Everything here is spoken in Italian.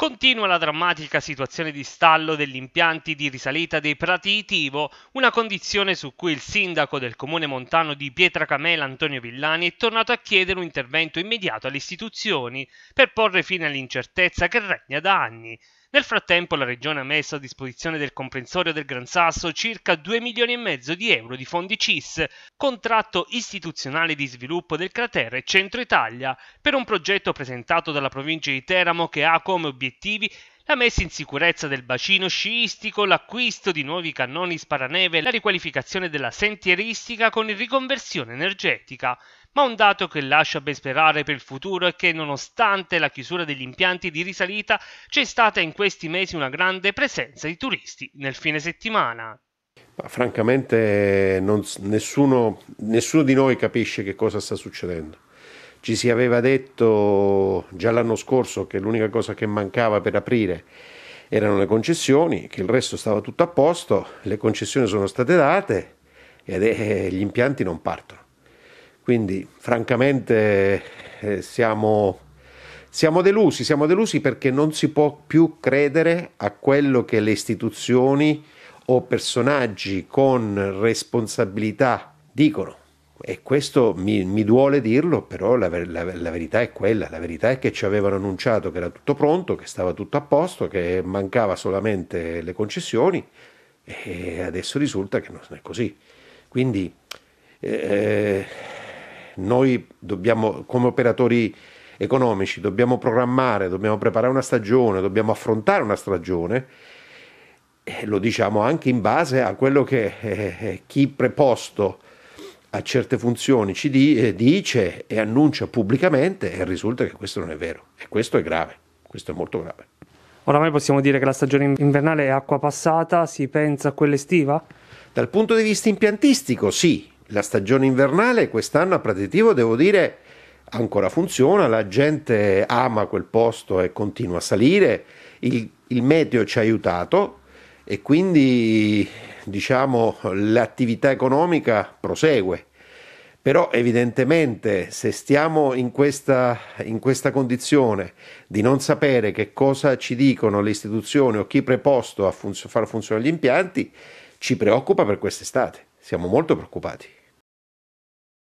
Continua la drammatica situazione di stallo degli impianti di risalita dei prati di Tivo, una condizione su cui il sindaco del comune montano di Pietracamela Antonio Villani è tornato a chiedere un intervento immediato alle istituzioni per porre fine all'incertezza che regna da anni. Nel frattempo la regione ha messo a disposizione del comprensorio del Gran Sasso circa 2 milioni e mezzo di euro di fondi CIS, contratto istituzionale di sviluppo del cratere Centro Italia, per un progetto presentato dalla provincia di Teramo che ha come obiettivo obiettivi la messa in sicurezza del bacino sciistico, l'acquisto di nuovi cannoni sparaneve, la riqualificazione della sentieristica con riconversione energetica. Ma un dato che lascia ben sperare per il futuro è che nonostante la chiusura degli impianti di risalita c'è stata in questi mesi una grande presenza di turisti nel fine settimana. Ma francamente non, nessuno, nessuno di noi capisce che cosa sta succedendo. Ci si aveva detto già l'anno scorso che l'unica cosa che mancava per aprire erano le concessioni, che il resto stava tutto a posto, le concessioni sono state date e gli impianti non partono. Quindi francamente eh, siamo, siamo delusi, siamo delusi perché non si può più credere a quello che le istituzioni o personaggi con responsabilità dicono. E questo mi, mi duole dirlo, però la, la, la, verità è quella, la verità è che ci avevano annunciato che era tutto pronto, che stava tutto a posto, che mancava solamente le concessioni e adesso risulta che non è così. Quindi eh, eh noi dobbiamo, come operatori economici, dobbiamo programmare, dobbiamo preparare una stagione, dobbiamo affrontare una stagione lo diciamo anche in base a quello che eh, eh chi preposto a certe funzioni ci eh, dice e annuncia pubblicamente e risulta che questo non è vero. E questo è grave, questo è molto grave. Oramai possiamo dire che la stagione invernale è acqua passata, si pensa a quella estiva? Dal punto di vista impiantistico, sì. La stagione invernale quest'anno a Pratitivo, devo dire, ancora funziona, la gente ama quel posto e continua a salire, il, il meteo ci ha aiutato e quindi diciamo l'attività economica prosegue. Però evidentemente se stiamo in questa, in questa condizione di non sapere che cosa ci dicono le istituzioni o chi preposto a funzo- far funzionare gli impianti, ci preoccupa per quest'estate. Siamo molto preoccupati.